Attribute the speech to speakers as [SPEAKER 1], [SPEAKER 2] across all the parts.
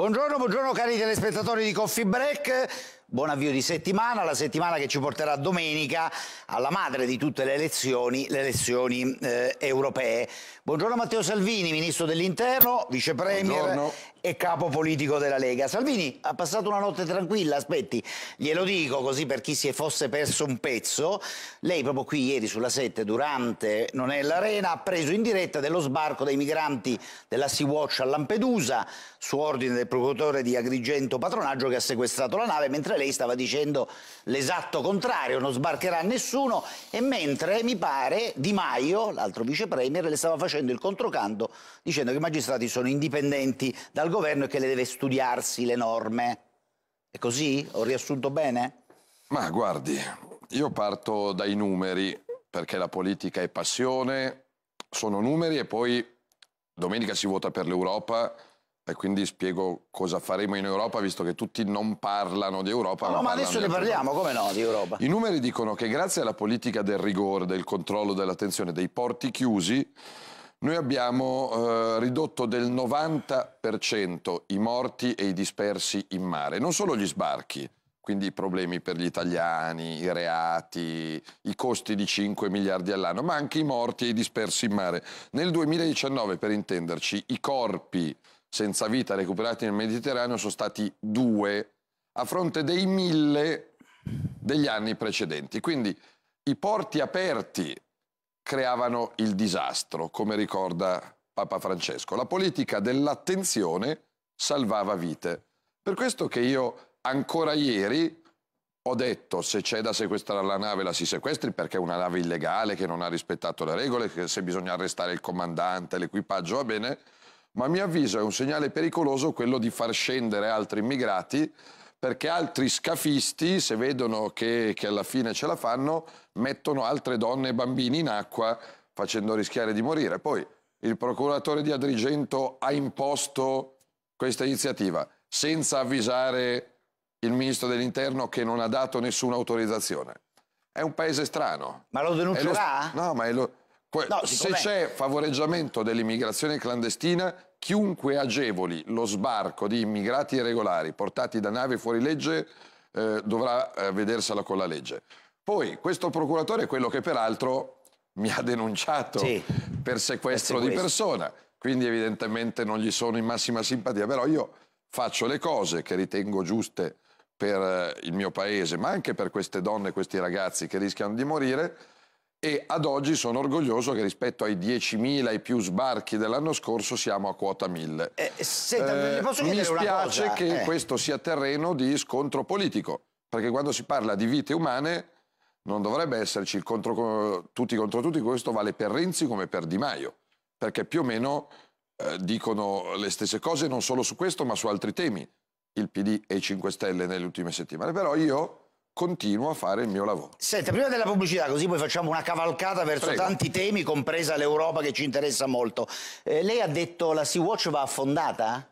[SPEAKER 1] Buongiorno, buongiorno cari telespettatori di Coffee Break. Buon avvio di settimana, la settimana che ci porterà domenica alla madre di tutte le elezioni, le elezioni eh, europee. Buongiorno Matteo Salvini, ministro dell'Interno, vicepremier e capo politico della Lega. Salvini ha passato una notte tranquilla, aspetti, glielo dico così per chi si fosse perso un pezzo. Lei proprio qui ieri sulla 7 durante Non è l'Arena ha preso in diretta dello sbarco dei migranti della Sea-Watch a Lampedusa su ordine del procuratore di Agrigento Patronaggio che ha sequestrato la nave mentre lei stava dicendo l'esatto contrario, non sbarcherà nessuno e mentre mi pare Di Maio, l'altro vice premier, le stava facendo il controcanto dicendo che i magistrati sono indipendenti dal governo e che le deve studiarsi le norme. È così? Ho riassunto bene?
[SPEAKER 2] Ma guardi, io parto dai numeri perché la politica è passione, sono numeri e poi domenica si vota per l'Europa e quindi spiego cosa faremo in Europa, visto che tutti non parlano di Europa. No, ma, ma adesso ne parliamo, come no, di Europa? I numeri dicono che grazie alla politica del rigore, del controllo, dell'attenzione, dei porti chiusi, noi abbiamo eh, ridotto del 90% i morti e i dispersi in mare, non solo gli sbarchi, quindi i problemi per gli italiani, i reati, i costi di 5 miliardi all'anno, ma anche i morti e i dispersi in mare. Nel 2019, per intenderci, i corpi senza vita recuperati nel Mediterraneo sono stati due a fronte dei mille degli anni precedenti. Quindi i porti aperti creavano il disastro, come ricorda Papa Francesco. La politica dell'attenzione salvava vite. Per questo che io ancora ieri ho detto se c'è da sequestrare la nave la si sequestri perché è una nave illegale che non ha rispettato le regole, se bisogna arrestare il comandante, l'equipaggio, va bene, ma a mio avviso è un segnale pericoloso quello di far scendere altri immigrati perché altri scafisti, se vedono che, che alla fine ce la fanno, mettono altre donne e bambini in acqua facendo rischiare di morire. Poi il procuratore di Agrigento ha imposto questa iniziativa senza avvisare il ministro dell'interno che non ha dato nessuna autorizzazione. È un paese strano. Ma lo denuncerà? Lo... no, ma è lo, Que- no, se c'è favoreggiamento dell'immigrazione clandestina, chiunque agevoli lo sbarco di immigrati irregolari portati da navi fuori legge eh, dovrà eh, vedersela con la legge. Poi questo procuratore è quello che peraltro mi ha denunciato sì, per sequestro di persona, quindi evidentemente non gli sono in massima simpatia, però io faccio le cose che ritengo giuste per eh, il mio paese, ma anche per queste donne e questi ragazzi che rischiano di morire e ad oggi sono orgoglioso che rispetto ai 10.000 e più sbarchi dell'anno scorso siamo a quota 1.000. Eh, senta, eh, posso mi spiace che eh. questo sia terreno di scontro politico, perché quando si parla di vite umane non dovrebbe esserci il contro tutti contro tutti, questo vale per Renzi come per Di Maio, perché più o meno eh, dicono le stesse cose non solo su questo ma su altri temi, il PD e i 5 Stelle nelle ultime settimane. Però io continuo a fare il mio lavoro.
[SPEAKER 1] Senta, prima della pubblicità, così poi facciamo una cavalcata verso Prego. tanti temi, compresa l'Europa che ci interessa molto. Eh, lei ha detto la Sea-Watch va affondata?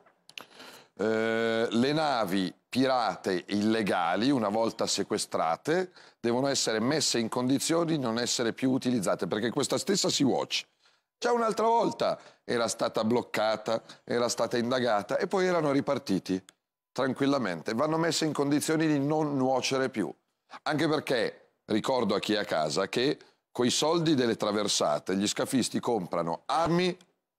[SPEAKER 2] Eh, le navi pirate illegali, una volta sequestrate, devono essere messe in condizioni di non essere più utilizzate, perché questa stessa Sea-Watch già un'altra volta era stata bloccata, era stata indagata e poi erano ripartiti tranquillamente, vanno messe in condizioni di non nuocere più. Anche perché, ricordo a chi è a casa, che coi soldi delle traversate gli scafisti comprano armi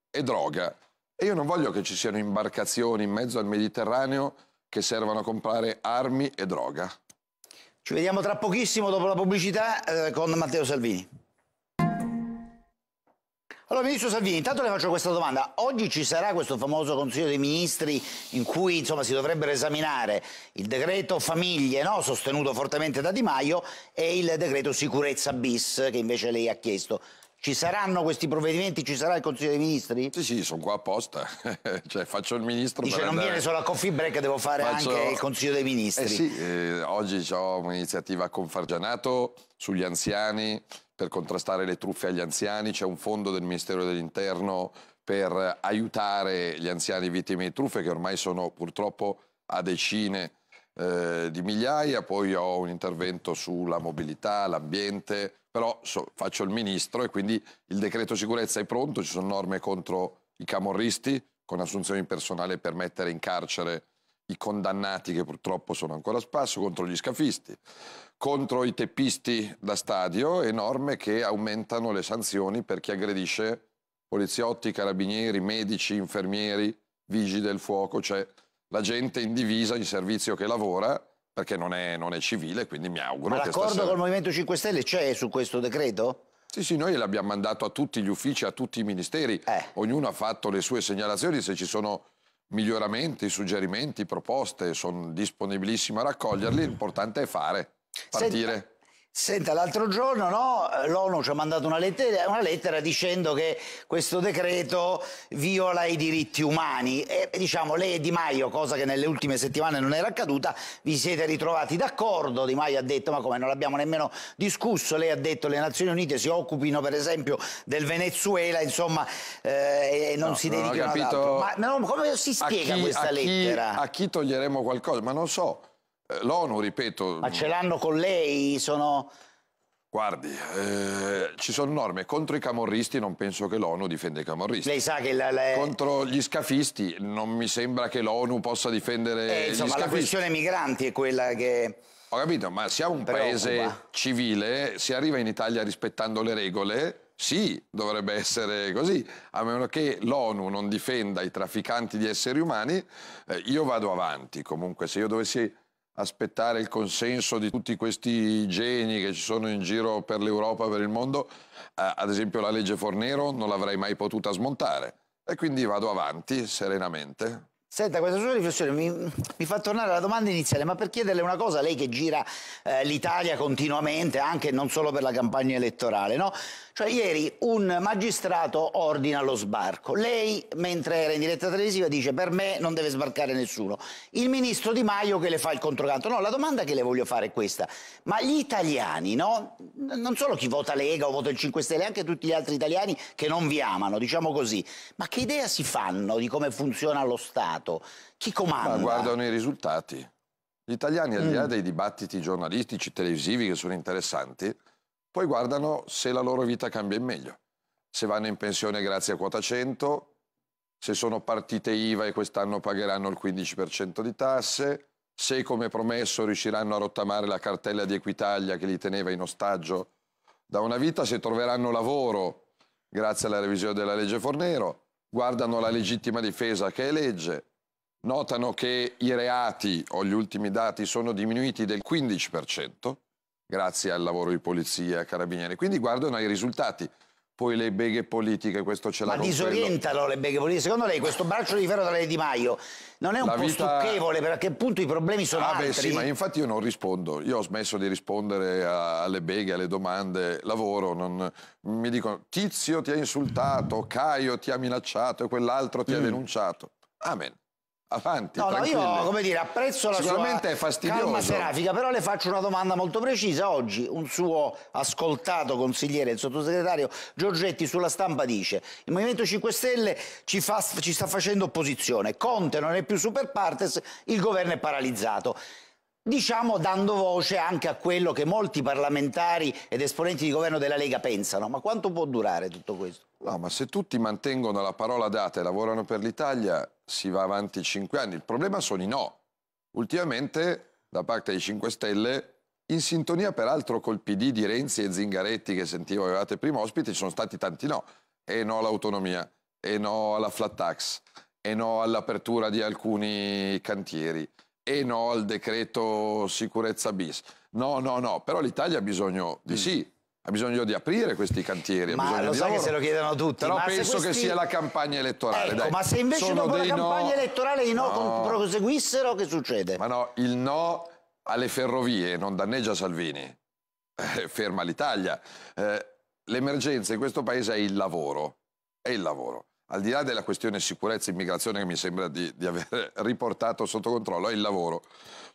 [SPEAKER 2] e droga. E io non voglio che ci siano imbarcazioni in mezzo al Mediterraneo che servano a comprare armi e droga. Ci
[SPEAKER 1] vediamo tra pochissimo dopo la pubblicità eh, con Matteo Salvini. Allora, Ministro Salvini, intanto le faccio questa domanda. Oggi ci sarà questo famoso Consiglio dei Ministri in cui insomma, si dovrebbero esaminare il decreto famiglie, no? sostenuto fortemente da Di Maio, e il decreto sicurezza bis, che invece lei ha chiesto. Ci saranno questi provvedimenti? Ci sarà il Consiglio dei Ministri? Sì, sì, sono qua apposta.
[SPEAKER 2] cioè, faccio il ministro Dice, non andare... viene solo a coffee break, devo fare faccio... anche il Consiglio dei Ministri. Eh sì, eh, oggi ho un'iniziativa con Fargianato sugli anziani, per contrastare le truffe agli anziani, c'è un fondo del Ministero dell'Interno per aiutare gli anziani vittime di truffe che ormai sono purtroppo a decine eh, di migliaia, poi ho un intervento sulla mobilità, l'ambiente, però so, faccio il ministro e quindi il decreto sicurezza è pronto, ci sono norme contro i camorristi con assunzioni personali per mettere in carcere i condannati che purtroppo sono ancora a spasso, contro gli scafisti, contro i teppisti da stadio e norme che aumentano le sanzioni per chi aggredisce poliziotti, carabinieri, medici, infermieri, vigili del fuoco, cioè la gente in divisa in servizio che lavora perché non è, non è civile, quindi mi auguro Ma che l'accordo stasera... col Movimento 5 Stelle c'è su questo decreto? Sì, sì, noi l'abbiamo mandato a tutti gli uffici, a tutti i ministeri, eh. ognuno ha fatto le sue segnalazioni, se ci sono miglioramenti, suggerimenti, proposte, sono disponibilissimo a raccoglierli, l'importante è fare, partire. Senta,
[SPEAKER 1] Senta, l'altro giorno no, l'ONU ci ha mandato una lettera, una lettera, dicendo che questo decreto viola i diritti umani e diciamo lei e Di Maio, cosa che nelle ultime settimane non era accaduta, vi siete ritrovati d'accordo, Di Maio ha detto ma come non l'abbiamo nemmeno discusso, lei ha detto le Nazioni Unite si occupino per esempio del Venezuela, insomma eh, e non no, si dedichino ad altro. Ma no, come si spiega chi, questa a lettera?
[SPEAKER 2] a chi toglieremo qualcosa? Ma non so l'ONU, ripeto... Ma ce l'hanno con lei? Sono... Guardi, eh, ci sono norme contro i camorristi, non penso che l'ONU difenda i camorristi. Lei sa che... La, la... Contro gli scafisti, non mi sembra che l'ONU possa difendere eh, insomma, gli scafisti. la questione
[SPEAKER 1] migranti è quella che...
[SPEAKER 2] Ho capito, ma siamo
[SPEAKER 1] un paese
[SPEAKER 2] civile, si arriva in Italia rispettando le regole, sì, dovrebbe essere così, a meno che l'ONU non difenda i trafficanti di esseri umani, eh, io vado avanti. Comunque, se io dovessi aspettare il consenso di tutti questi geni che ci sono in giro per l'Europa, per il mondo, eh, ad esempio la legge Fornero non l'avrei mai potuta smontare e quindi vado avanti serenamente.
[SPEAKER 1] Senta, questa sua riflessione mi, mi, fa tornare alla domanda iniziale, ma per chiederle una cosa, lei che gira eh, l'Italia continuamente, anche non solo per la campagna elettorale, no? Cioè ieri un magistrato ordina lo sbarco, lei mentre era in diretta televisiva dice per me non deve sbarcare nessuno, il ministro Di Maio che le fa il controcanto. No, la domanda che le voglio fare è questa, ma gli italiani, no? non solo chi vota Lega o vota il 5 Stelle, anche tutti gli altri italiani che non vi amano, diciamo così, ma che idea si fanno di come funziona lo Stato?
[SPEAKER 2] Chi comanda? Ma guardano i risultati. Gli italiani, al di là mm. dei dibattiti giornalistici, televisivi che sono interessanti, poi guardano se la loro vita cambia in meglio, se vanno in pensione grazie a quota 100, se sono partite IVA e quest'anno pagheranno il 15% di tasse, se come promesso riusciranno a rottamare la cartella di Equitalia che li teneva in ostaggio da una vita, se troveranno lavoro grazie alla revisione della legge Fornero, guardano la legittima difesa che è legge, notano che i reati, o gli ultimi dati, sono diminuiti del 15%, grazie al lavoro di polizia, carabinieri. Quindi guardano ai risultati. Poi le beghe politiche, questo ce l'ha Ma disorientano le beghe politiche. Secondo lei
[SPEAKER 1] questo braccio di ferro da lei Di Maio non è un la po' vita... stucchevole perché appunto i problemi sono ah, altri? Beh, sì, ma
[SPEAKER 2] infatti io non rispondo. Io ho smesso di rispondere a, alle beghe, alle domande, lavoro. Non... mi dicono Tizio ti ha insultato, Caio ti ha minacciato e quell'altro ti mm. ha denunciato. Amen avanti. No, no, io come dire, apprezzo la Sicuramente sua calma serafica,
[SPEAKER 1] però le faccio una domanda molto precisa. Oggi un suo ascoltato consigliere, il sottosegretario Giorgetti, sulla stampa dice il Movimento 5 Stelle ci, fa, ci sta facendo opposizione, Conte non è più super partes, il governo è paralizzato diciamo dando voce anche a quello
[SPEAKER 2] che molti parlamentari ed esponenti di governo della Lega pensano. Ma quanto può durare tutto questo? No, ma se tutti mantengono la parola data e lavorano per l'Italia, si va avanti cinque anni. Il problema sono i no. Ultimamente, da parte dei 5 Stelle, in sintonia peraltro col PD di Renzi e Zingaretti, che sentivo avevate prima ospiti, ci sono stati tanti no. E no all'autonomia, e no alla flat tax, e no all'apertura di alcuni cantieri, e no al decreto sicurezza bis. No, no, no, però l'Italia ha bisogno di mm. sì, ha bisogno di aprire questi cantieri. Ma lo sai che se lo chiedono tutti. Però penso questi... che sia la campagna elettorale. Ecco, dai. Ma se invece dopo la campagna no... elettorale i no, no. proseguissero, che succede? Ma no, il no alle ferrovie non danneggia Salvini, eh, ferma l'Italia. Eh, l'emergenza in questo paese è il lavoro. È il lavoro al di là della questione sicurezza e immigrazione che mi sembra di, di, aver riportato sotto controllo, è il lavoro.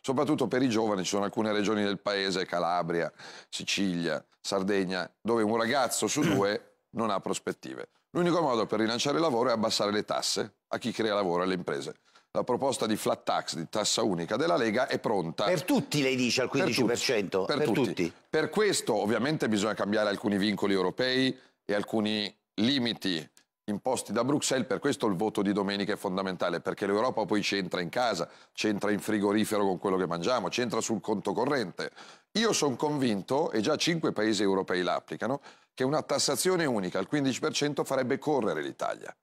[SPEAKER 2] Soprattutto per i giovani ci sono alcune regioni del paese, Calabria, Sicilia, Sardegna, dove un ragazzo su due non ha prospettive. L'unico modo per rilanciare il lavoro è abbassare le tasse a chi crea lavoro e alle imprese. La proposta di flat tax, di tassa unica della Lega, è pronta. Per tutti lei dice al 15%? Per tutti. Per, per, tutti. tutti. per questo ovviamente bisogna cambiare alcuni vincoli europei e alcuni limiti imposti da Bruxelles, per questo il voto di domenica è fondamentale, perché l'Europa poi c'entra in casa, c'entra in frigorifero con quello che mangiamo, c'entra sul conto corrente. Io sono convinto, e già cinque paesi europei l'applicano, che una tassazione unica al 15% farebbe correre l'Italia.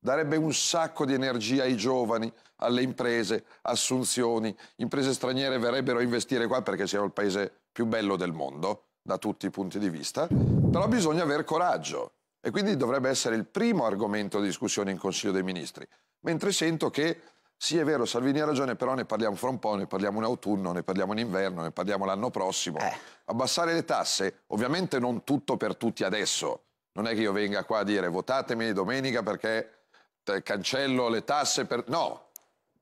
[SPEAKER 2] Darebbe un sacco di energia ai giovani, alle imprese, assunzioni, imprese straniere verrebbero a investire qua perché siamo il paese più bello del mondo, da tutti i punti di vista, però bisogna avere coraggio e quindi dovrebbe essere il primo argomento di discussione in Consiglio dei Ministri. Mentre sento che sì è vero, Salvini ha ragione, però ne parliamo fra un po', ne parliamo in autunno, ne parliamo in inverno, ne parliamo l'anno prossimo. Eh. Abbassare le tasse, ovviamente non tutto per tutti adesso. Non è che io venga qua a dire votatemi domenica perché eh, cancello le tasse. Per... No,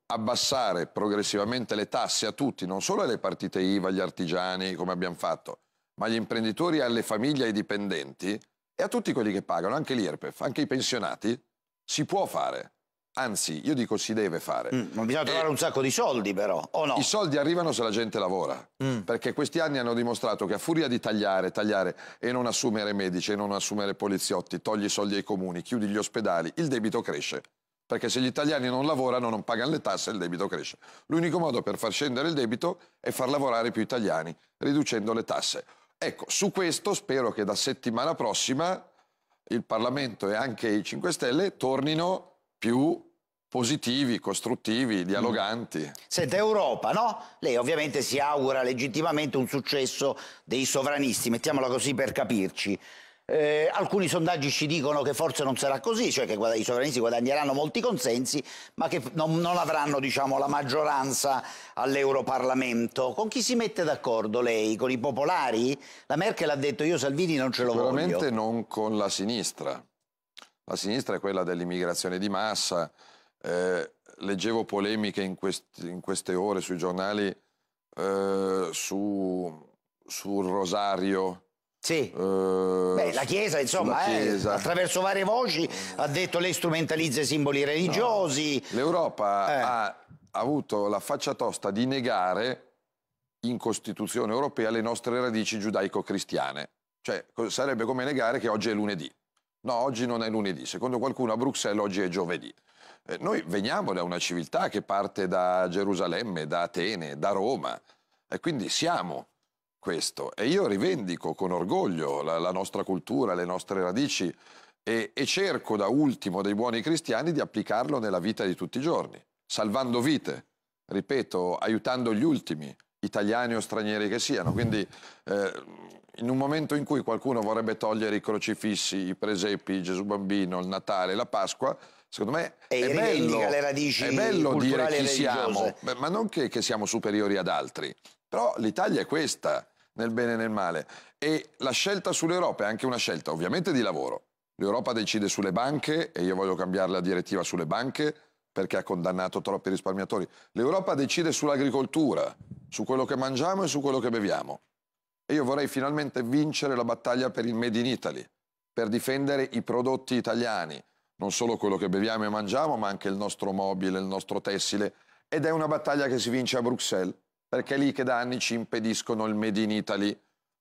[SPEAKER 2] abbassare progressivamente le tasse a tutti, non solo alle partite IVA, agli artigiani, come abbiamo fatto, ma agli imprenditori, alle famiglie, ai dipendenti, e a tutti quelli che pagano, anche l'IRPEF, anche i pensionati, si può fare. Anzi, io dico si deve fare. Mm, ma bisogna trovare un sacco di soldi però, o no? I soldi arrivano se la gente lavora, mm. perché questi anni hanno dimostrato che a furia di tagliare, tagliare e non assumere medici, e non assumere poliziotti, togli i soldi ai comuni, chiudi gli ospedali, il debito cresce. Perché se gli italiani non lavorano, non pagano le tasse, il debito cresce. L'unico modo per far scendere il debito è far lavorare più italiani, riducendo le tasse. Ecco, su questo spero che da settimana prossima il Parlamento e anche i 5 Stelle tornino più positivi, costruttivi, dialoganti. Senta, Europa, no? Lei ovviamente si augura legittimamente un successo
[SPEAKER 1] dei sovranisti, mettiamola così per capirci. Eh, alcuni sondaggi ci dicono che forse non sarà così, cioè che i sovranisti guadagneranno molti consensi, ma che non, non avranno diciamo, la maggioranza all'Europarlamento. Con chi si mette d'accordo lei? Con i popolari? La Merkel ha detto io Salvini non ce lo Sicuramente voglio.
[SPEAKER 2] Sicuramente non con la sinistra. La sinistra è quella dell'immigrazione di massa. Eh, leggevo polemiche in, questi, in, queste ore sui giornali eh, su, sul rosario sì. Uh, Beh, la Chiesa, insomma, la eh, chiesa. Eh, attraverso
[SPEAKER 1] varie voci ha detto lei strumentalizza i simboli
[SPEAKER 2] religiosi. No. L'Europa eh. ha avuto la faccia tosta di negare in Costituzione europea le nostre radici giudaico-cristiane. Cioè, sarebbe come negare che oggi è lunedì. No, oggi non è lunedì. Secondo qualcuno a Bruxelles oggi è giovedì. Eh, noi veniamo da una civiltà che parte da Gerusalemme, da Atene, da Roma. E quindi siamo questo e io rivendico con orgoglio la, la nostra cultura, le nostre radici e, e cerco da ultimo dei buoni cristiani di applicarlo nella vita di tutti i giorni, salvando vite, ripeto, aiutando gli ultimi, italiani o stranieri che siano. Quindi eh, in un momento in cui qualcuno vorrebbe togliere i crocifissi, i presepi, il Gesù Bambino, il Natale, la Pasqua, secondo me e è bello, le radici è bello dire chi siamo, ma non che, che siamo superiori ad altri. Però l'Italia è questa, nel bene e nel male. E la scelta sull'Europa è anche una scelta ovviamente di lavoro. L'Europa decide sulle banche e io voglio cambiare la direttiva sulle banche perché ha condannato troppi risparmiatori. L'Europa decide sull'agricoltura, su quello che mangiamo e su quello che beviamo. E io vorrei finalmente vincere la battaglia per il Made in Italy, per difendere i prodotti italiani, non solo quello che beviamo e mangiamo, ma anche il nostro mobile, il nostro tessile. Ed è una battaglia che si vince a Bruxelles perché è lì che da anni ci impediscono il Made in Italy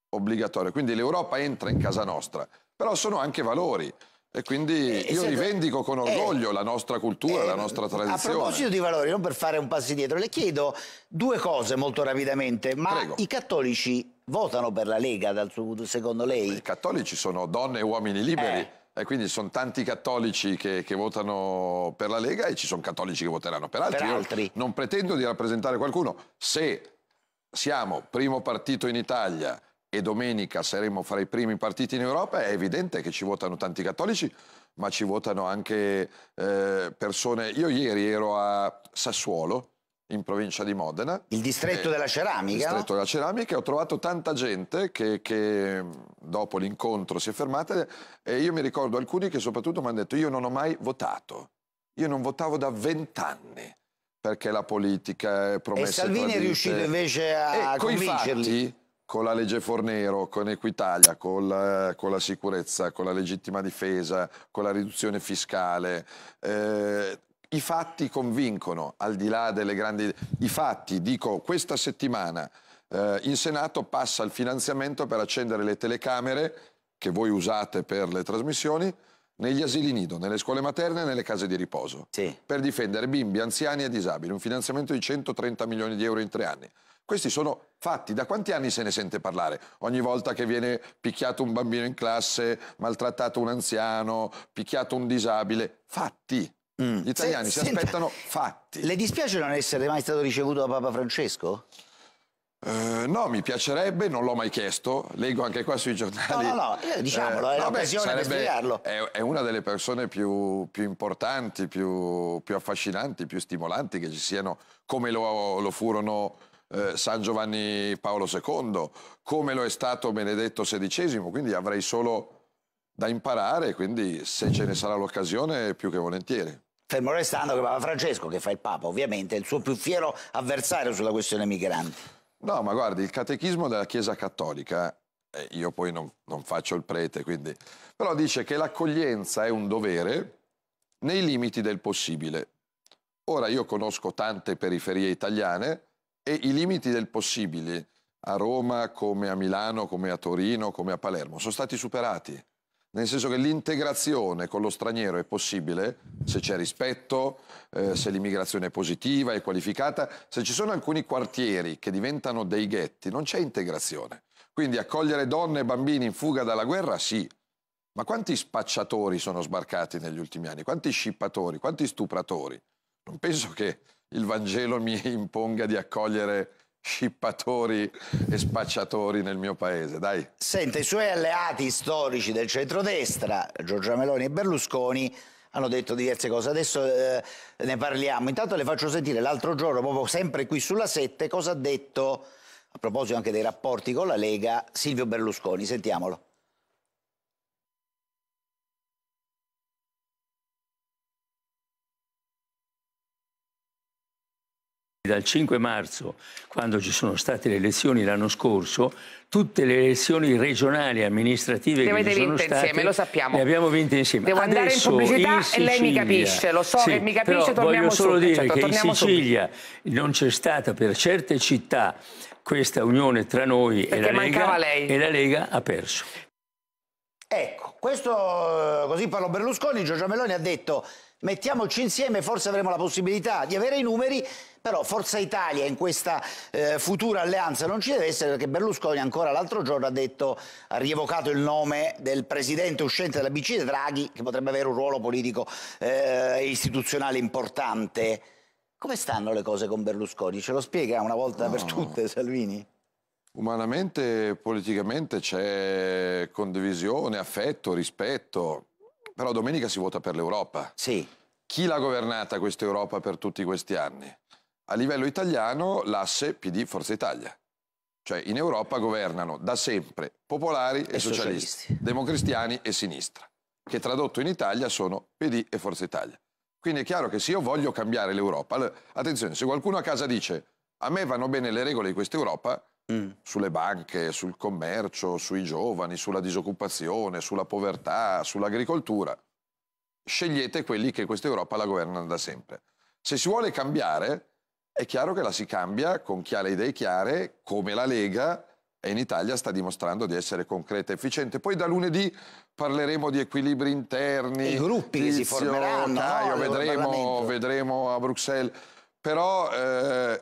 [SPEAKER 2] obbligatorio. Quindi l'Europa entra in casa nostra, però sono anche valori. E quindi eh, io rivendico con eh, orgoglio eh, la nostra cultura, eh, la nostra tradizione. A proposito
[SPEAKER 1] di valori, non per fare un passo indietro, le chiedo due cose molto rapidamente, ma Prego. i cattolici votano
[SPEAKER 2] per la Lega, dal, secondo lei? I cattolici sono donne e uomini liberi eh. E quindi ci sono tanti cattolici che, che, votano per la Lega e ci sono cattolici che voteranno per altri. Per altri. non pretendo di rappresentare qualcuno. Se siamo primo partito in Italia e domenica saremo fra i primi partiti in Europa, è evidente che ci votano tanti cattolici, ma ci votano anche eh, persone... Io ieri ero a Sassuolo, in provincia di Modena. Il distretto eh, della ceramica? Il distretto della ceramica. Ho trovato tanta gente che, che dopo l'incontro si è fermata e io mi ricordo alcuni che soprattutto mi hanno detto io non ho mai votato, io non votavo da vent'anni perché la politica è eh, promessa. E Salvini tradite. è riuscito invece a e convincerli? con la legge Fornero, con Equitalia, con la, con la, sicurezza, con la legittima difesa, con la riduzione fiscale, eh, i fatti convincono, al di là delle grandi... I fatti, dico, questa settimana eh, in Senato passa il finanziamento per accendere le telecamere che voi usate per le trasmissioni negli asili nido, nelle scuole materne e nelle case di riposo sì. per difendere bimbi, anziani e disabili. Un finanziamento di 130 milioni di euro in tre anni. Questi sono fatti, da quanti anni se ne sente parlare? Ogni volta che viene picchiato un bambino in classe, maltrattato un anziano, picchiato un disabile, fatti. Mm. Gli italiani se, si senta, aspettano fatti. Le dispiace non essere mai stato ricevuto da Papa Francesco? Uh, no, mi piacerebbe, non l'ho mai chiesto, leggo anche qua sui giornali. No, no, no, eh, diciamolo, eh, è l'occasione per spiegarlo. È, è, una delle persone più, più importanti, più, più, affascinanti, più stimolanti che ci siano, come lo, lo furono eh, San Giovanni Paolo II, come lo è stato Benedetto XVI, quindi avrei solo da imparare, quindi se ce ne sarà l'occasione più che volentieri. Fermo restando che Papa Francesco, che fa il Papa ovviamente, è il suo più fiero avversario sulla questione migranti. No, ma guardi, il catechismo della Chiesa Cattolica, eh, io poi non, non faccio il prete, quindi, però dice che l'accoglienza è un dovere nei limiti del possibile. Ora io conosco tante periferie italiane e i limiti del possibile a Roma, come a Milano, come a Torino, come a Palermo, sono stati superati nel senso che l'integrazione con lo straniero è possibile se c'è rispetto, eh, se l'immigrazione è positiva, è qualificata, se ci sono alcuni quartieri che diventano dei ghetti, non c'è integrazione. Quindi accogliere donne e bambini in fuga dalla guerra sì, ma quanti spacciatori sono sbarcati negli ultimi anni? Quanti scippatori? Quanti stupratori? Non penso che il Vangelo mi imponga di accogliere scippatori e spacciatori nel mio paese, dai.
[SPEAKER 1] Senta, i suoi alleati storici del centrodestra, Giorgia Meloni e Berlusconi, hanno detto diverse cose, adesso eh, ne parliamo. Intanto le faccio sentire l'altro giorno, proprio sempre qui sulla 7, cosa ha detto, a proposito anche dei rapporti con la Lega, Silvio Berlusconi, sentiamolo. dal 5 marzo, quando ci sono state le elezioni l'anno scorso, tutte le elezioni regionali e amministrative le avete che sono state insieme, lo sappiamo. le abbiamo vinte insieme. Devo Adesso, andare in pubblicità in Sicilia, e lei mi capisce, lo so sì, che mi capisce, torniamo solo subito. Voglio solo dire certo, che in Sicilia subito. non c'è stata per certe città questa unione tra noi e la, Lega, e la Lega ha perso. Ecco, questo eh, così parlo Berlusconi, Giorgio Meloni ha detto mettiamoci insieme, forse avremo la possibilità di avere i numeri però Forza Italia in questa eh, futura alleanza non ci deve essere perché Berlusconi ancora l'altro giorno ha detto, ha rievocato il nome del presidente uscente della BCE Draghi che potrebbe avere un ruolo politico eh, istituzionale importante. Come stanno le cose con Berlusconi? Ce lo spiega una volta no. per tutte Salvini?
[SPEAKER 2] Umanamente, e politicamente c'è condivisione, affetto, rispetto, però domenica si vota per l'Europa. Sì. Chi l'ha governata questa Europa per tutti questi anni? a livello italiano l'asse PD Forza Italia. Cioè in Europa governano da sempre popolari e, e socialisti, socialisti, democristiani e sinistra, che tradotto in Italia sono PD e Forza Italia. Quindi è chiaro che se io voglio cambiare l'Europa, attenzione, se qualcuno a casa dice a me vanno bene le regole di questa Europa, mm. sulle banche, sul commercio, sui giovani, sulla disoccupazione, sulla povertà, sull'agricoltura, scegliete quelli che questa Europa la governano da sempre. Se si vuole cambiare, è chiaro che la si cambia con chi ha le idee chiare, come la Lega, e in Italia sta dimostrando di essere concreta e efficiente. Poi da lunedì parleremo di equilibri interni. I gruppi tizio, si formeranno. Caio, no, vedremo, vedremo a Bruxelles. Però eh,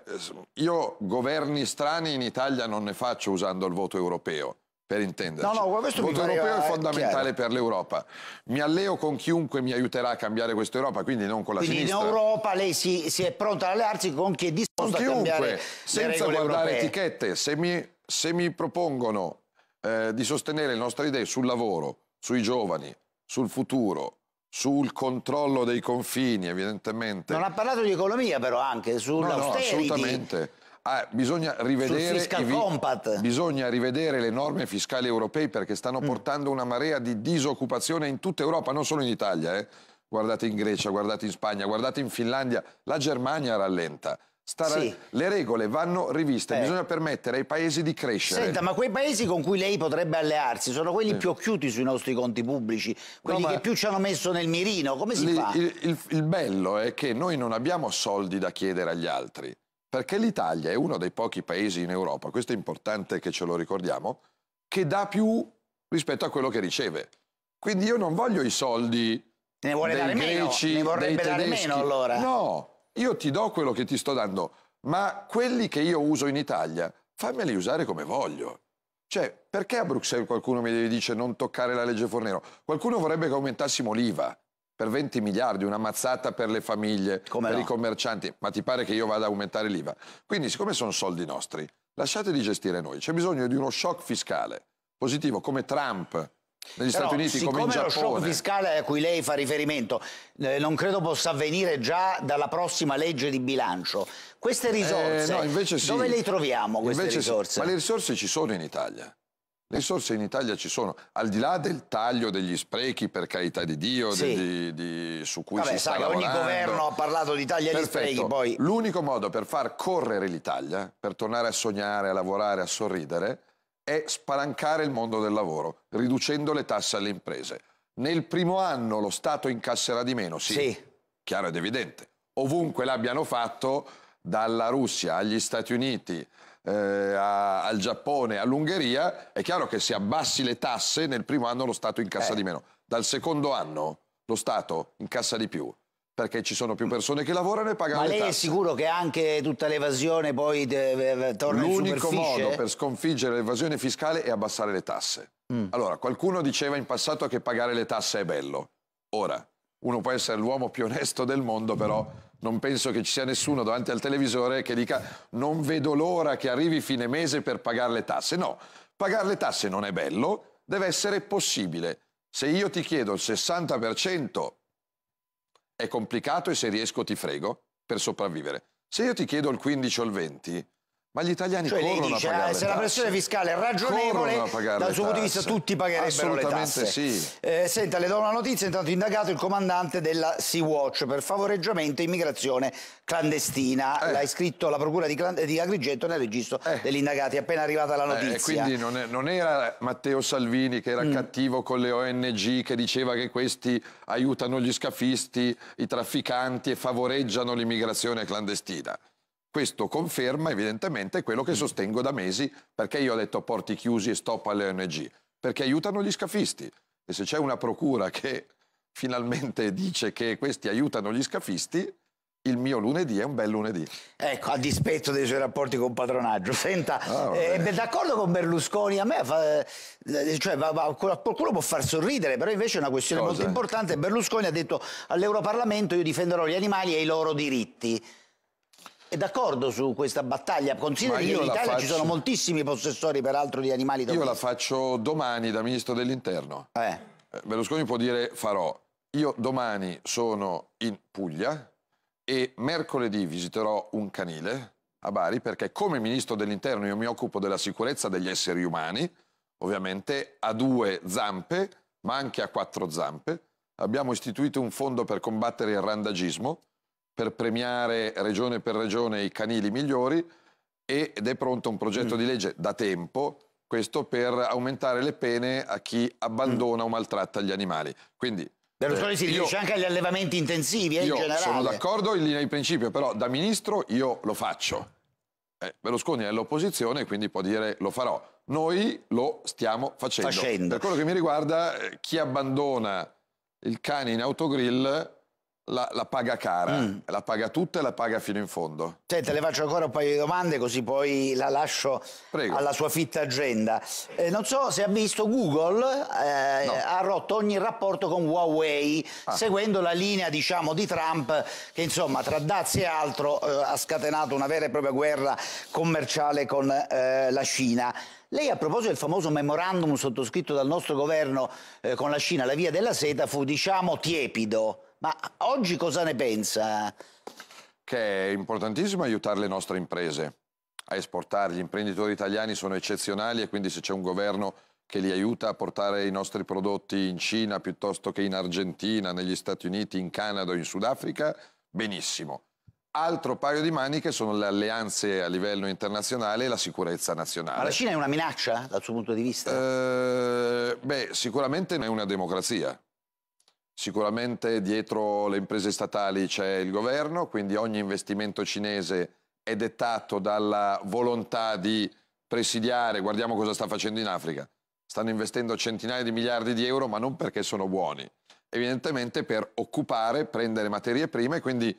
[SPEAKER 2] io governi strani in Italia non ne faccio usando il voto europeo per intenderci. No, no, questo il voto europeo è fondamentale chiaro. per l'Europa. Mi alleo con chiunque mi aiuterà a cambiare questa Europa, quindi non con la quindi sinistra. in
[SPEAKER 1] Europa lei si, si, è pronto ad allearsi con chi è disposto con chiunque, a cambiare senza guardare europee.
[SPEAKER 2] etichette. Se mi, se mi propongono eh, di sostenere le nostre idee sul lavoro, sui giovani, sul futuro, sul controllo dei confini, evidentemente. Non ha parlato di economia però anche, sull'austerity. No, no, assolutamente. Ah, bisogna, rivedere i, bisogna rivedere le norme fiscali europee perché stanno mm. portando una marea di disoccupazione in tutta Europa, non solo in Italia. Eh. Guardate in Grecia, guardate in Spagna, guardate in Finlandia, la Germania rallenta. Stare... Sì. Le regole vanno riviste, eh. bisogna permettere ai paesi di crescere. Senta, ma quei
[SPEAKER 1] paesi con cui lei potrebbe allearsi sono quelli eh. più occhiuti sui nostri conti pubblici, quelli no, che più ci hanno messo nel mirino, come si li, fa? Il,
[SPEAKER 2] il, il bello è che noi non abbiamo soldi da chiedere agli altri perché l'Italia è uno dei pochi paesi in Europa, questo è importante che ce lo ricordiamo, che dà più rispetto a quello che riceve. Quindi io non voglio i soldi ne vuole dei dare greci, meno, ne vorrebbe dei tedeschi. Meno, allora. No, io ti do quello che ti sto dando, ma quelli che io uso in Italia, fammeli usare come voglio. Cioè, perché a Bruxelles qualcuno mi dice non toccare la legge Fornero? Qualcuno vorrebbe che aumentassimo l'IVA per 20 miliardi, una mazzata per le famiglie, Come per no? i commercianti, ma ti pare che io vada ad aumentare l'IVA? Quindi siccome sono soldi nostri, lasciateli gestire noi, c'è bisogno di uno shock fiscale positivo come Trump negli Però, Stati Uniti come in Giappone. lo shock
[SPEAKER 1] fiscale a cui lei fa riferimento eh, non credo possa avvenire già dalla prossima legge di bilancio. Queste risorse, eh, no, sì. dove le troviamo queste invece risorse? Sì. Ma le
[SPEAKER 2] risorse ci sono in Italia. Le risorse in Italia ci sono, al di là del taglio degli sprechi, per carità di Dio, sì. di, di, su cui Vabbè, si sta lavorando. Ogni governo ha parlato di taglia agli sprechi. Poi... L'unico modo per far correre l'Italia, per tornare a sognare, a lavorare, a sorridere, è spalancare il mondo del lavoro, riducendo le tasse alle imprese. Nel primo anno lo Stato incasserà di meno, sì, sì. chiaro ed evidente. Ovunque l'abbiano fatto, dalla Russia agli Stati Uniti, eh, a, al Giappone, all'Ungheria, è chiaro che se abbassi le tasse nel primo anno lo Stato incassa eh. di meno. Dal secondo anno lo Stato incassa di più perché ci sono più persone che lavorano e pagano le tasse. Ma lei è
[SPEAKER 1] sicuro che anche
[SPEAKER 2] tutta l'evasione poi torna L'unico modo per sconfiggere l'evasione fiscale è abbassare le tasse. Mm. Allora, qualcuno diceva in passato che pagare le tasse è bello. Ora, uno può essere l'uomo più onesto del mondo, però non penso che ci sia nessuno davanti al televisore che dica non vedo l'ora che arrivi fine mese per pagare le tasse. No, pagare le tasse non è bello, deve essere possibile. Se io ti chiedo il 60% è complicato e se riesco ti frego per sopravvivere. Se io ti chiedo il 15 o il 20, ma gli italiani cioè, corrono dice, a pagare ah, Se la pressione fiscale
[SPEAKER 1] è ragionevole, dal suo punto di vista tutti pagherebbero le tasse. Sì. Eh, senta, le do una notizia, intanto indagato il comandante della Sea-Watch per favoreggiamento e immigrazione clandestina. Eh. L'ha iscritto la procura di, di Agrigento nel registro eh. degli indagati, appena arrivata la eh, notizia. quindi
[SPEAKER 2] non, è, non, era Matteo Salvini che era mm. cattivo con le ONG che diceva che questi aiutano gli scafisti, i trafficanti e favoreggiano l'immigrazione clandestina. Questo conferma evidentemente quello che mm. sostengo da mesi, perché io ho detto porti chiusi e stop alle ONG, perché aiutano gli scafisti. E se c'è una procura che finalmente dice che questi aiutano gli scafisti, il mio lunedì è un bel lunedì. Ecco, a dispetto dei suoi rapporti con patronaggio. Senta, ah,
[SPEAKER 1] eh, d'accordo con Berlusconi, a me fa, eh, cioè, va, va, qualcuno può far sorridere, però invece è una questione Cosa? molto importante. Berlusconi ha detto all'Europarlamento io difenderò gli animali e i loro diritti. È d'accordo su questa battaglia? Considera che in Italia faccio... ci sono moltissimi possessori peraltro di animali da Io la
[SPEAKER 2] faccio domani da Ministro dell'Interno. Eh. eh. Berlusconi può dire farò. Io domani sono in Puglia e mercoledì visiterò un canile a Bari perché come Ministro dell'Interno io mi occupo della sicurezza degli esseri umani, ovviamente a due zampe ma anche a quattro zampe. Abbiamo istituito un fondo per combattere il randagismo per premiare regione per regione i canili migliori ed è pronto un progetto mm. di legge da tempo, questo per aumentare le pene a chi abbandona mm. o maltratta gli animali. Quindi Berlusconi eh, si riferisce anche
[SPEAKER 1] agli allevamenti intensivi eh, io in generale. Sono
[SPEAKER 2] d'accordo in linea di principio, però da ministro io lo faccio. Eh, Berlusconi è l'opposizione, quindi può dire lo farò. Noi lo stiamo facendo. facendo. Per quello che mi riguarda, eh, chi abbandona il cane in autogrill la, la, paga cara, mm. la paga tutta e la paga fino in fondo.
[SPEAKER 1] Senta, le faccio ancora un paio di domande così poi la lascio Prego. alla sua fitta agenda. Eh, non so se ha visto Google, eh, no. ha rotto ogni rapporto con Huawei, ah. seguendo la linea diciamo di Trump che insomma tra dazi e altro eh, ha scatenato una vera e propria guerra commerciale con eh, la Cina. Lei a proposito del famoso memorandum sottoscritto dal nostro governo eh, con la Cina, la via della seta, fu diciamo
[SPEAKER 2] tiepido. Ma oggi cosa ne pensa? Che è importantissimo aiutare le nostre imprese a esportare. Gli imprenditori italiani sono eccezionali e quindi se c'è un governo che li aiuta a portare i nostri prodotti in Cina piuttosto che in Argentina, negli Stati Uniti, in Canada o in Sudafrica, benissimo. Altro paio di maniche sono le alleanze a livello internazionale e la sicurezza nazionale. Ma la Cina è una minaccia dal suo punto di vista? Eh, beh, sicuramente non è una democrazia Sicuramente dietro le imprese statali c'è il governo, quindi ogni investimento cinese è dettato dalla volontà di presidiare, guardiamo cosa sta facendo in Africa. Stanno investendo centinaia di miliardi di euro, ma non perché sono buoni, evidentemente per occupare, prendere materie prime, quindi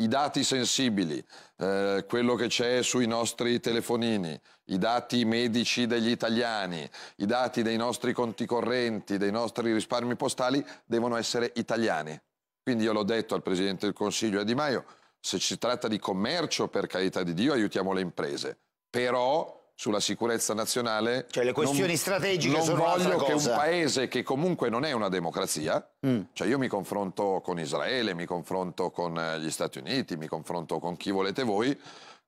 [SPEAKER 2] i dati sensibili, eh, quello che c'è sui nostri telefonini, i dati medici degli italiani, i dati dei nostri conti correnti, dei nostri risparmi postali devono essere italiani. Quindi io l'ho detto al Presidente del Consiglio e a Di Maio, se si tratta di commercio, per carità di Dio, aiutiamo le imprese. Però sulla sicurezza nazionale. Cioè le questioni non, strategiche non sono voglio che un paese che comunque non è una democrazia, mm. cioè io mi confronto con Israele, mi confronto con eh, gli Stati Uniti, mi confronto con chi volete voi,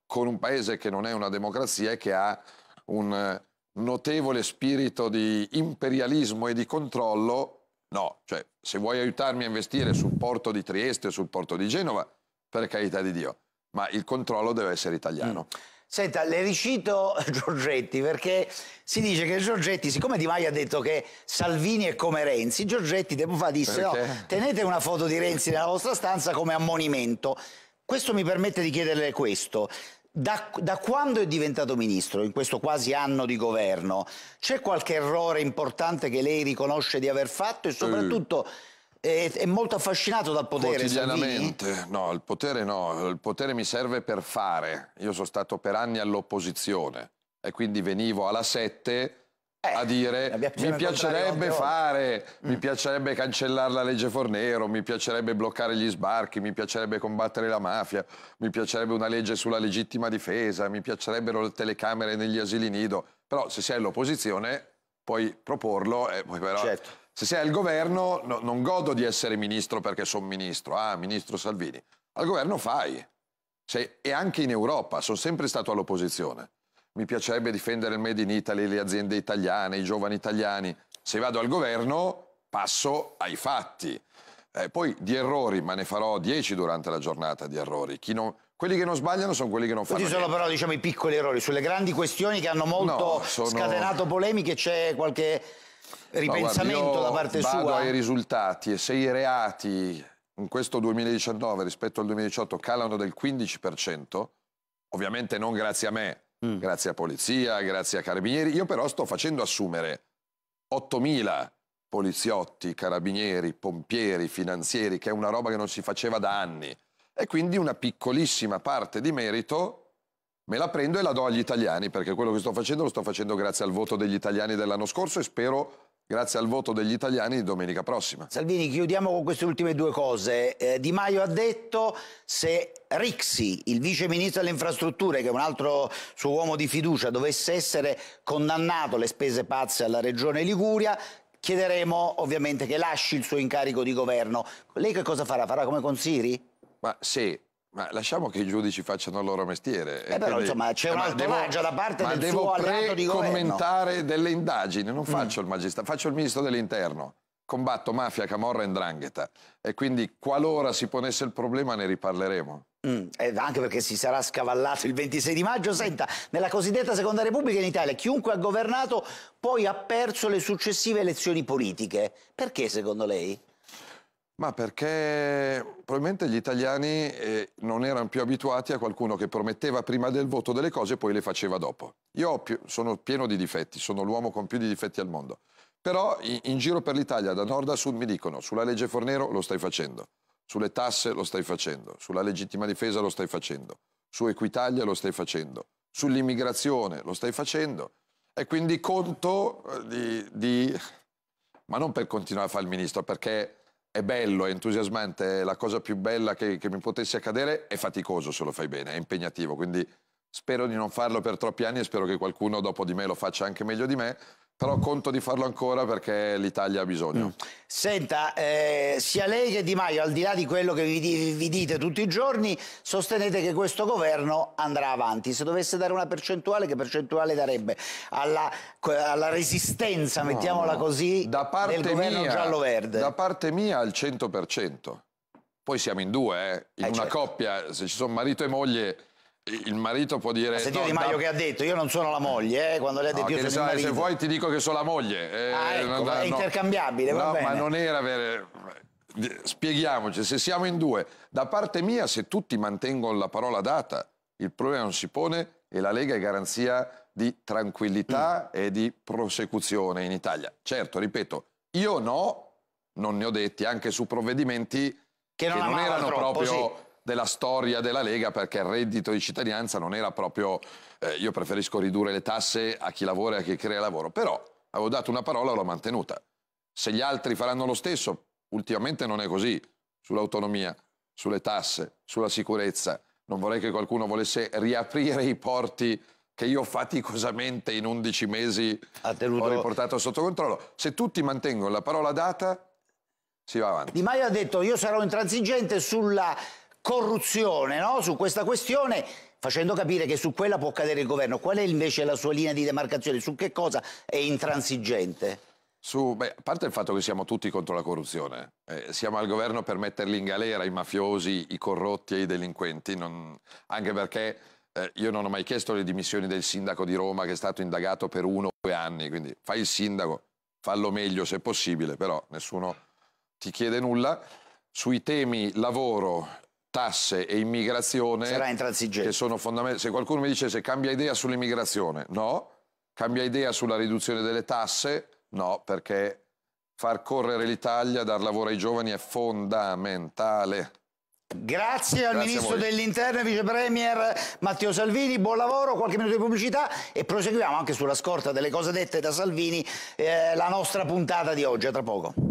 [SPEAKER 2] con un paese che non è una democrazia e che ha un eh, notevole spirito di imperialismo e di controllo. No, cioè se vuoi aiutarmi a investire sul porto di Trieste o sul porto di Genova, per carità di Dio, ma il controllo deve essere italiano. Mm.
[SPEAKER 1] Senta, le ricito Giorgetti perché si dice che Giorgetti, siccome Di Maio ha detto che Salvini è come Renzi, Giorgetti tempo fa disse no, tenete una foto di Renzi nella vostra stanza come ammonimento. Questo mi permette di chiederle questo. Da, da, quando è diventato ministro, in questo quasi anno di governo, c'è qualche errore importante che lei riconosce di aver fatto e mm. soprattutto... Uh è, è, molto affascinato dal potere. Quotidianamente,
[SPEAKER 2] Salvini? no, il potere no, il potere mi serve per fare. Io sono stato per anni all'opposizione e quindi venivo alla 7 eh, a dire mi piacerebbe oh. fare, mm. mi piacerebbe cancellare la legge Fornero, mi piacerebbe bloccare gli sbarchi, mi piacerebbe combattere la mafia, mi piacerebbe una legge sulla legittima difesa, mi piacerebbero le telecamere negli asili nido. Però se sei all'opposizione puoi proporlo, eh, però certo. Se sei al governo, no, non godo di essere ministro perché sono ministro, ah, ministro Salvini. Al governo fai. Sei, e anche in Europa, sono sempre stato all'opposizione. Mi piacerebbe difendere il Made in Italy, le aziende italiane, i giovani italiani. Se vado al governo, passo ai fatti. Eh, poi di errori, ma ne farò dieci durante la giornata di errori. Non... quelli che non sbagliano sono quelli che non fanno. Ci sono
[SPEAKER 1] però diciamo, i piccoli errori, sulle grandi questioni che hanno molto no, sono... scatenato polemiche c'è qualche ripensamento guarda, da parte vado sua. Vado ai
[SPEAKER 2] risultati e se i reati in questo 2019 rispetto al 2018 calano del 15%, ovviamente non grazie a me, mm. grazie a polizia, grazie a carabinieri, io però sto facendo assumere 8.000 poliziotti, carabinieri, pompieri, finanzieri, che è una roba che non si faceva da anni. E quindi una piccolissima parte di merito me la prendo e la do agli italiani, perché quello che sto facendo lo sto facendo grazie al voto degli italiani dell'anno scorso e spero grazie al voto degli italiani di domenica prossima. Salvini, chiudiamo con queste ultime
[SPEAKER 1] due cose. Eh, di Maio ha detto se Rixi, il vice ministro delle infrastrutture, che è un altro suo uomo di fiducia, dovesse essere condannato alle spese pazze alla regione Liguria, chiederemo ovviamente che lasci il suo incarico di governo.
[SPEAKER 2] Lei che cosa farà? Farà come con Siri? Ma sì, ma lasciamo che i giudici facciano il loro mestiere. Eh però, quindi, insomma, c'è eh, un altro da parte del devo suo alleato di governo. commentare delle indagini, non mm. faccio mm. il magistrato, faccio il ministro dell'interno. Combatto mafia, camorra e ndrangheta. E quindi qualora si ponesse il problema ne riparleremo. Mm, eh, anche perché si sarà scavallato
[SPEAKER 1] il 26 di maggio. Senta, nella cosiddetta seconda repubblica in Italia chiunque ha governato poi ha perso le successive elezioni politiche. Perché secondo lei?
[SPEAKER 2] Ma perché probabilmente gli italiani eh, non erano più abituati a qualcuno che prometteva prima del voto delle cose e poi le faceva dopo. Io pi sono pieno di difetti, sono l'uomo con più di difetti al mondo. Però in, in giro per l'Italia, da nord a sud, mi dicono sulla legge Fornero lo stai facendo, sulle tasse lo stai facendo, sulla legittima difesa lo stai facendo, su Equitalia lo stai facendo, sull'immigrazione lo stai facendo. E quindi conto eh, di, di... ma non per continuare a fare il ministro, perché è bello, è entusiasmante, è la cosa più bella che, che mi potesse accadere, è faticoso se lo fai bene, è impegnativo, quindi spero di non farlo per troppi anni e spero che qualcuno dopo di me lo faccia anche meglio di me, però conto di farlo ancora perché l'Italia ha bisogno. Mm.
[SPEAKER 1] Senta,
[SPEAKER 2] eh, sia lei che
[SPEAKER 1] Di Maio, al di là di quello che vi, vi dite tutti i giorni, sostenete che questo governo andrà avanti. Se dovesse dare una percentuale, che percentuale darebbe? Alla, alla resistenza, no, mettiamola così, da parte del governo giallo-verde?
[SPEAKER 2] Da parte mia al 100%. Poi siamo in due, eh? in eh, una certo. coppia, se ci sono marito e moglie il marito può dire... Ma sentito no, Di Maio da...
[SPEAKER 1] che ha detto, io non sono la moglie, eh, quando lei ha detto no, io sono sai, Se vuoi
[SPEAKER 2] ti dico che sono la moglie. Eh, ah, ecco, non, è intercambiabile, no, ma non era vero... Spieghiamoci, se siamo in due, da parte mia se tutti mantengono la parola data, il problema non si pone e la Lega è garanzia di tranquillità mm. e di prosecuzione in Italia. Certo, ripeto, io no, non ne ho detti, anche su provvedimenti che non, che non erano troppo, proprio... Sì della storia della Lega perché il reddito di cittadinanza non era proprio eh, io preferisco ridurre le tasse a chi lavora e a chi crea lavoro, però avevo dato una parola e l'ho mantenuta. Se gli altri faranno lo stesso, ultimamente non è così, sull'autonomia, sulle tasse, sulla sicurezza, non vorrei che qualcuno volesse riaprire i porti che io faticosamente in 11 mesi tenuto... ho riportato sotto controllo. Se tutti mantengono la parola data, si va avanti. Di
[SPEAKER 1] Maio ha detto io sarò intransigente sulla corruzione no? su questa questione facendo capire che su quella può cadere il governo. Qual è invece la sua linea di demarcazione? Su che cosa è
[SPEAKER 2] intransigente? Su, beh, a parte il fatto che siamo tutti contro la corruzione, eh, siamo al governo per metterli in galera i mafiosi, i corrotti e i delinquenti, non... anche perché eh, io non ho mai chiesto le dimissioni del sindaco di Roma che è stato indagato per uno o due anni, quindi fai il sindaco, fallo meglio se possibile, però nessuno ti chiede nulla. Sui temi lavoro tasse e immigrazione sarà intransigente. che sono fondamentali. Se qualcuno mi dicesse cambia idea sull'immigrazione, no. Cambia idea sulla riduzione delle tasse, no, perché far correre l'Italia, dar lavoro ai giovani è fondamentale. Grazie al Grazie Ministro
[SPEAKER 1] dell'Interno e Vice Premier Matteo Salvini, buon lavoro, qualche minuto di pubblicità e proseguiamo anche sulla scorta delle cose dette da Salvini eh, la nostra puntata di oggi, a tra poco.